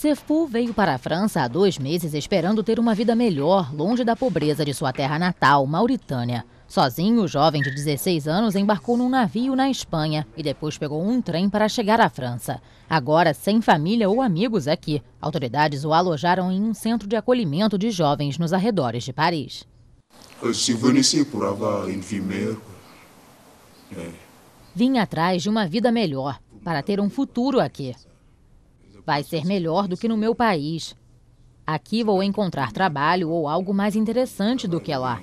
Sefu veio para a França há dois meses esperando ter uma vida melhor, longe da pobreza de sua terra natal, Mauritânia. Sozinho, o jovem de 16 anos embarcou num navio na Espanha e depois pegou um trem para chegar à França. Agora, sem família ou amigos aqui, autoridades o alojaram em um centro de acolhimento de jovens nos arredores de Paris. Eu Vim atrás de uma vida melhor, para ter um futuro aqui. Vai ser melhor do que no meu país. Aqui vou encontrar trabalho ou algo mais interessante do que lá.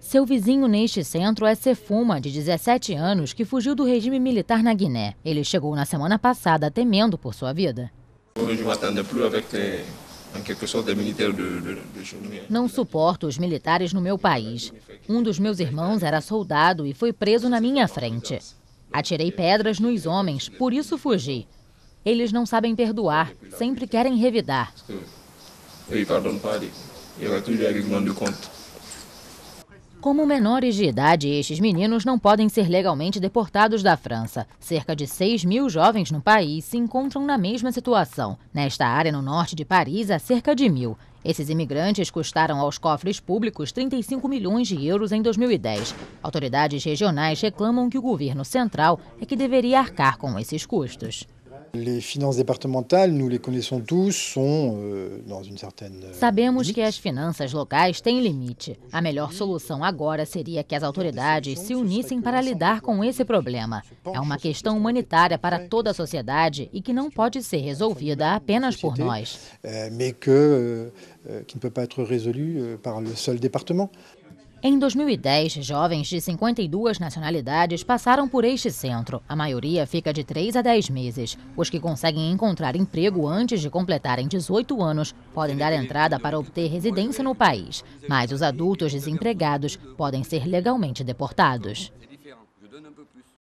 Seu vizinho neste centro é Cefuma, de 17 anos, que fugiu do regime militar na Guiné. Ele chegou na semana passada temendo por sua vida. Não suporto os militares no meu país. Um dos meus irmãos era soldado e foi preso na minha frente. Atirei pedras nos homens, por isso fugi. Eles não sabem perdoar, sempre querem revidar. Ei, pare. Eu como menores de idade, estes meninos não podem ser legalmente deportados da França. Cerca de 6 mil jovens no país se encontram na mesma situação. Nesta área, no norte de Paris, há cerca de mil. Esses imigrantes custaram aos cofres públicos 35 milhões de euros em 2010. Autoridades regionais reclamam que o governo central é que deveria arcar com esses custos. Sabemos que as finanças locais têm limite. A melhor solução agora seria que as autoridades se unissem para lidar com esse problema. É uma questão humanitária para toda a sociedade e que não pode ser resolvida apenas por nós. Eh, Mas que, que não pode ser resolvida par le seul département. Em 2010, jovens de 52 nacionalidades passaram por este centro. A maioria fica de 3 a 10 meses. Os que conseguem encontrar emprego antes de completarem 18 anos podem dar entrada para obter residência no país, mas os adultos desempregados podem ser legalmente deportados.